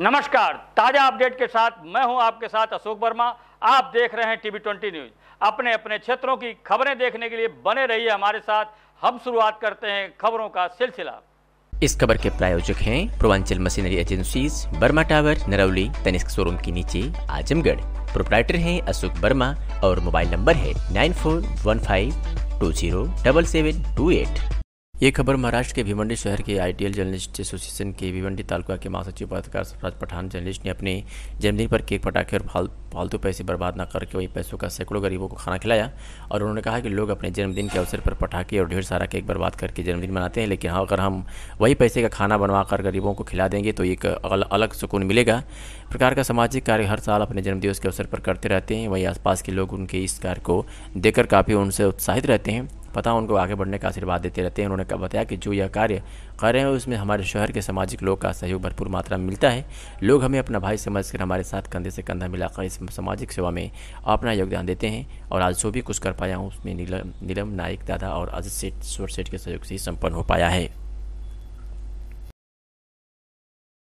नमस्कार ताजा अपडेट के साथ मैं हूं आपके साथ अशोक वर्मा आप देख रहे हैं टीवी ट्वेंटी न्यूज अपने अपने क्षेत्रों की खबरें देखने के लिए बने रहिए हमारे साथ हम शुरुआत करते हैं खबरों का सिलसिला इस खबर के प्रायोजक हैं Purvanchal machinery agency Burma tower Narauli Tanishq showroom के नीचे आजमगढ़ प्रोप्राइटर है अशोक वर्मा और मोबाइल नंबर है nine four one five two zero double seven two eight ये खबर महाराष्ट्र के भिवंडी शहर के आईटीएल जर्नलिस्ट एसोसिएशन के भिवंडी तालुका के महासचिव पत्रकार सफराज पठान जर्नलिस्ट ने अपने जन्मदिन पर केक पटाखे और फाल, फालतू पैसे बर्बाद न करके वही पैसों का सैकड़ों गरीबों को खाना खिलाया और उन्होंने कहा कि लोग अपने जन्मदिन के अवसर पर पटाखे और ढेर सारा केक बर्बाद करके जन्मदिन मनाते हैं लेकिन हाँ अगर हम वही पैसे का खाना बनवा कर गरीबों को खिला देंगे तो एक अलग सुकून मिलेगा प्रकार का सामाजिक कार्य हर साल अपने जन्मदिवस के अवसर पर करते रहते हैं वहीं आसपास के लोग उनके इस कार्य को देखकर काफ़ी उनसे उत्साहित रहते हैं पता उनको आगे बढ़ने का आशीर्वाद देते रहते हैं उन्होंने बताया कि जो यह कार्य कर रहे हैं उसमें हमारे शहर के सामाजिक लोग का सहयोग भरपूर मात्रा में मिलता है लोग हमें अपना भाई कर हमारे साथ कंधे से कंधा मिलाकर इस सामाजिक सेवा में अपना योगदान देते हैं और आज जो भी कुछ कर पाया हूँ उसमें नीलम नीलम दादा और अजित सेठ सेठ के सहयोग से ही संपन्न हो पाया है